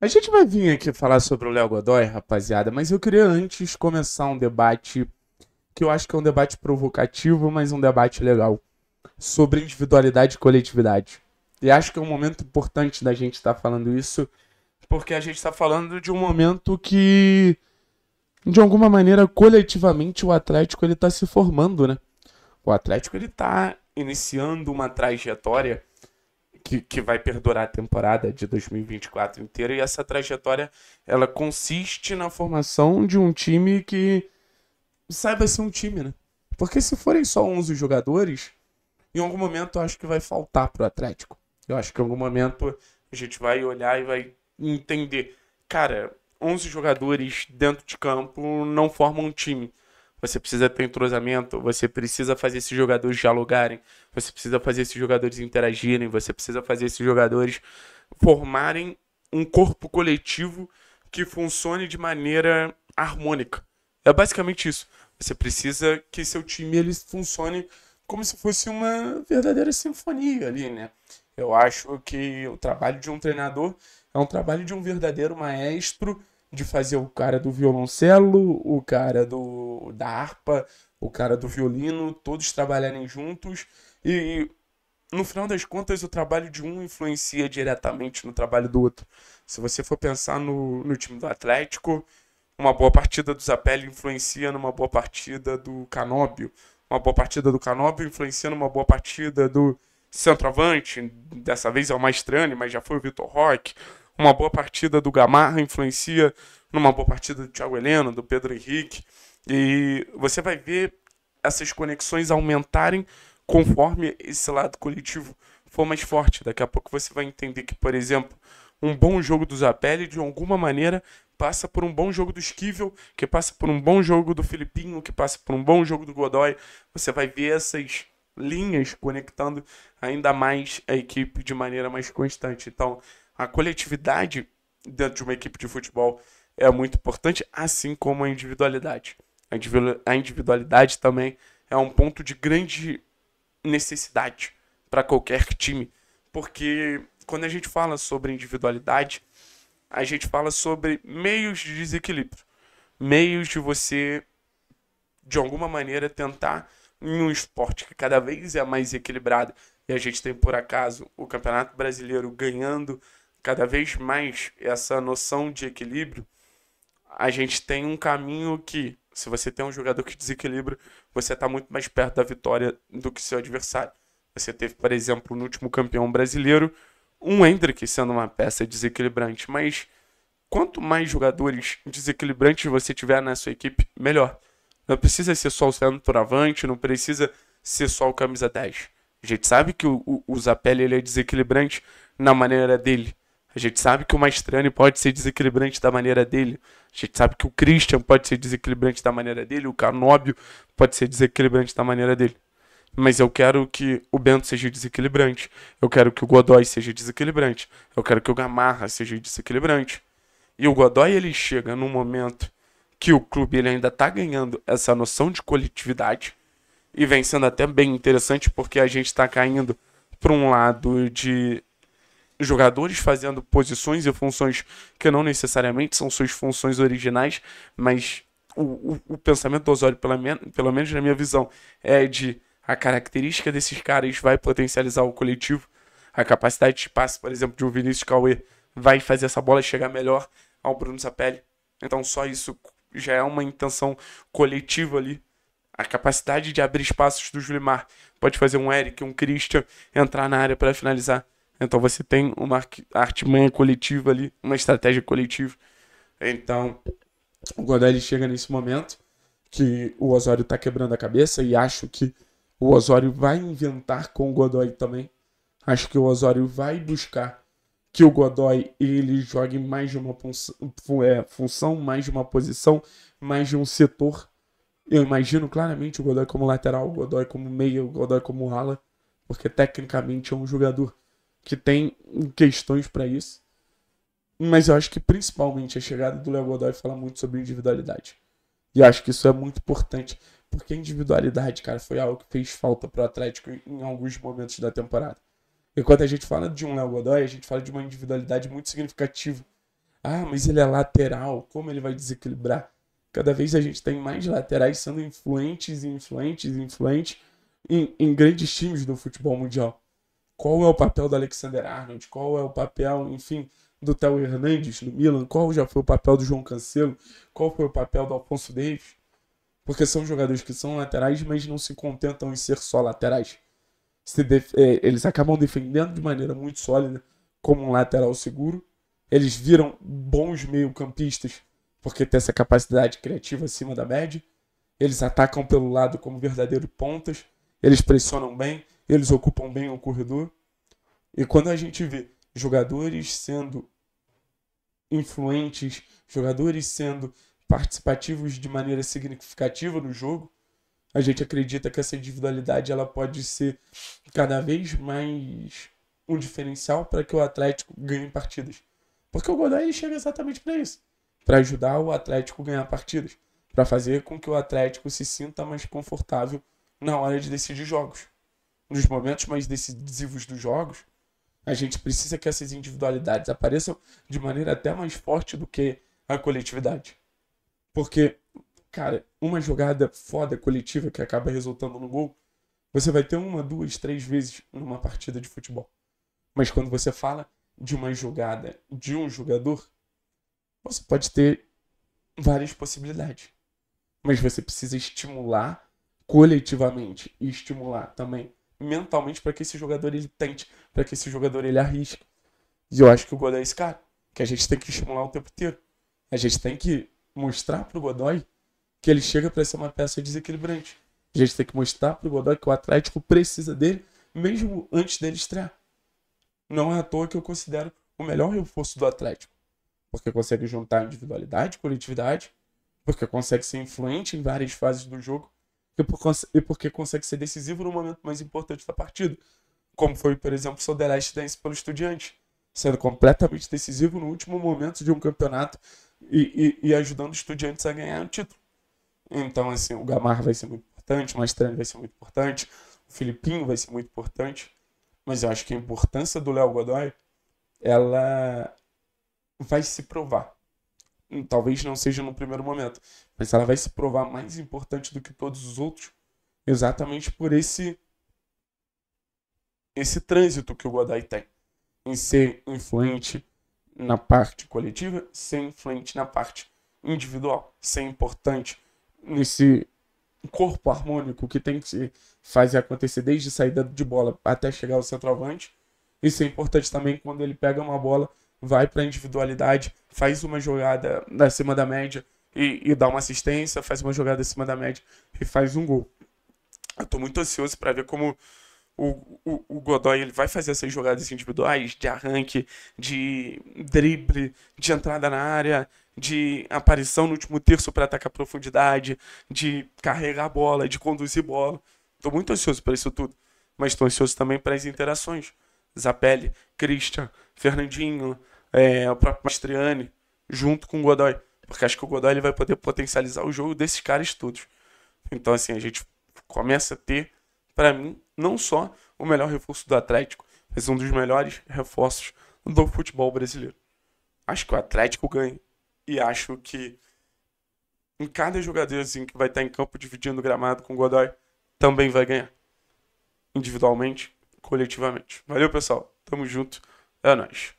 A gente vai vir aqui falar sobre o Léo Godoy, rapaziada, mas eu queria antes começar um debate que eu acho que é um debate provocativo, mas um debate legal sobre individualidade e coletividade. E acho que é um momento importante da gente estar tá falando isso, porque a gente está falando de um momento que, de alguma maneira, coletivamente o Atlético ele está se formando, né? O Atlético ele está iniciando uma trajetória que, que vai perdurar a temporada de 2024 inteira. E essa trajetória ela consiste na formação de um time que saiba ser um time, né? Porque se forem só 11 jogadores, em algum momento eu acho que vai faltar pro Atlético. Eu acho que em algum momento a gente vai olhar e vai entender. Cara, 11 jogadores dentro de campo não formam um time. Você precisa ter entrosamento, você precisa fazer esses jogadores dialogarem, você precisa fazer esses jogadores interagirem, você precisa fazer esses jogadores formarem um corpo coletivo que funcione de maneira harmônica. É basicamente isso. Você precisa que seu time ele funcione como se fosse uma verdadeira sinfonia ali, né? Eu acho que o trabalho de um treinador é um trabalho de um verdadeiro maestro de fazer o cara do violoncelo, o cara do da harpa, o cara do violino, todos trabalharem juntos e, no final das contas o trabalho de um influencia diretamente no trabalho do outro. Se você for pensar no, no time do Atlético, uma boa partida do Zapelli influencia numa boa partida do Canóbio, uma boa partida do Canóbio influencia numa boa partida do centroavante, dessa vez é o mais estranho, mas já foi o Vitor Roque uma boa partida do Gamarra influencia numa boa partida do Thiago Heleno, do Pedro Henrique. E você vai ver essas conexões aumentarem conforme esse lado coletivo for mais forte. Daqui a pouco você vai entender que, por exemplo, um bom jogo do Zapelli, de alguma maneira, passa por um bom jogo do Esquivel, que passa por um bom jogo do Filipinho, que passa por um bom jogo do Godoy. Você vai ver essas linhas conectando ainda mais a equipe de maneira mais constante. Então, a coletividade dentro de uma equipe de futebol é muito importante, assim como a individualidade. A individualidade também é um ponto de grande necessidade para qualquer time, porque quando a gente fala sobre individualidade, a gente fala sobre meios de desequilíbrio, meios de você de alguma maneira tentar em um esporte que cada vez é mais equilibrado e a gente tem por acaso o Campeonato Brasileiro ganhando cada vez mais essa noção de equilíbrio, a gente tem um caminho que, se você tem um jogador que desequilibra, você está muito mais perto da vitória do que seu adversário. Você teve, por exemplo, no último campeão brasileiro, um Hendrick sendo uma peça desequilibrante, mas quanto mais jogadores desequilibrantes você tiver na sua equipe, melhor. Não precisa ser só o centroavante, não precisa ser só o camisa 10. A gente sabe que o, o, o Zapelli ele é desequilibrante na maneira dele, a gente sabe que o Maestrani pode ser desequilibrante da maneira dele. A gente sabe que o Christian pode ser desequilibrante da maneira dele. O Canóbio pode ser desequilibrante da maneira dele. Mas eu quero que o Bento seja desequilibrante. Eu quero que o Godoy seja desequilibrante. Eu quero que o Gamarra seja desequilibrante. E o Godoy ele chega num momento que o clube ele ainda está ganhando essa noção de coletividade e vem sendo até bem interessante porque a gente está caindo para um lado de jogadores fazendo posições e funções que não necessariamente são suas funções originais, mas o, o, o pensamento do Osório, pelo, men pelo menos na minha visão, é de a característica desses caras vai potencializar o coletivo. A capacidade de passe, por exemplo, de um Vinícius Cauê vai fazer essa bola chegar melhor ao Bruno Sapelli. Então só isso já é uma intenção coletiva ali. A capacidade de abrir espaços do Julimar pode fazer um Eric, um Christian entrar na área para finalizar. Então você tem uma artimanha coletiva ali, uma estratégia coletiva. Então, o Godoy chega nesse momento que o Osório está quebrando a cabeça e acho que o Osório vai inventar com o Godoy também. Acho que o Osório vai buscar que o Godoy ele jogue mais de uma é, função, mais de uma posição, mais de um setor. Eu imagino claramente o Godoy como lateral, o Godoy como meia, o Godoy como ala, porque tecnicamente é um jogador que tem questões para isso. Mas eu acho que principalmente a chegada do Léo Godoy fala muito sobre individualidade. E acho que isso é muito importante, porque a individualidade, cara, foi algo que fez falta para o Atlético em alguns momentos da temporada. E quando a gente fala de um Léo Godoy, a gente fala de uma individualidade muito significativa. Ah, mas ele é lateral, como ele vai desequilibrar? Cada vez a gente tem mais laterais sendo influentes e influentes e influentes em, em grandes times do futebol mundial qual é o papel do Alexander Arnold, qual é o papel, enfim, do Theo Hernandes no Milan, qual já foi o papel do João Cancelo, qual foi o papel do Alfonso Davis, porque são jogadores que são laterais, mas não se contentam em ser só laterais. É, eles acabam defendendo de maneira muito sólida, como um lateral seguro. Eles viram bons meio-campistas, porque tem essa capacidade criativa acima da média. Eles atacam pelo lado como verdadeiros pontas. Eles pressionam bem, eles ocupam bem o corredor. E quando a gente vê jogadores sendo influentes, jogadores sendo participativos de maneira significativa no jogo, a gente acredita que essa individualidade ela pode ser cada vez mais um diferencial para que o Atlético ganhe partidas. Porque o Godoy ele chega exatamente para isso, para ajudar o Atlético a ganhar partidas, para fazer com que o Atlético se sinta mais confortável na hora de decidir jogos nos momentos mais decisivos dos jogos, a gente precisa que essas individualidades apareçam de maneira até mais forte do que a coletividade. Porque, cara, uma jogada foda coletiva que acaba resultando no gol, você vai ter uma, duas, três vezes numa partida de futebol. Mas quando você fala de uma jogada de um jogador, você pode ter várias possibilidades. Mas você precisa estimular coletivamente e estimular também mentalmente para que esse jogador ele tente, para que esse jogador ele arrisque. E eu acho que o Godoy é esse cara, que a gente tem que estimular o tempo inteiro. A gente tem que mostrar pro Godoy que ele chega para ser uma peça desequilibrante. A gente tem que mostrar pro Godoy que o Atlético precisa dele, mesmo antes dele estrear. Não é à toa que eu considero o melhor reforço do Atlético. Porque consegue juntar individualidade, coletividade, porque consegue ser influente em várias fases do jogo e, por, e porque consegue ser decisivo no momento mais importante da partida, como foi, por exemplo, o Soderest Dance pelo Estudiante, sendo completamente decisivo no último momento de um campeonato e, e, e ajudando os estudiantes a ganhar um título. Então, assim, o Gamar vai ser muito importante, o Mastrani vai ser muito importante, o Filipinho vai ser muito importante, mas eu acho que a importância do Léo Godoy, ela vai se provar. Hum, talvez não seja no primeiro momento, mas ela vai se provar mais importante do que todos os outros, exatamente por esse esse trânsito que o Godai tem em ser influente na parte coletiva, ser influente na parte individual, ser importante nesse corpo harmônico que tem que fazer acontecer desde saída de bola até chegar ao centroavante. Isso é importante também quando ele pega uma bola vai para a individualidade, faz uma jogada acima da média e, e, dá uma assistência, faz uma jogada acima da média e faz um gol. Eu estou muito ansioso para ver como o, o, o, Godoy ele vai fazer essas jogadas individuais de arranque, de drible, de entrada na área, de aparição no último terço para atacar profundidade, de carregar a bola, de conduzir bola. Estou muito ansioso para isso tudo, mas estou ansioso também para as interações. Zapelli, Christian, Fernandinho, é, o próprio Mastriani, junto com o Godoy. Porque acho que o Godoy ele vai poder potencializar o jogo desses caras todos. Então, assim, a gente começa a ter, para mim, não só o melhor reforço do Atlético, mas um dos melhores reforços do futebol brasileiro. Acho que o Atlético ganha. E acho que em cada jogadorzinho que vai estar em campo dividindo o gramado com o Godoy, também vai ganhar. Individualmente, coletivamente. Valeu, pessoal. Tamo junto. É nóis.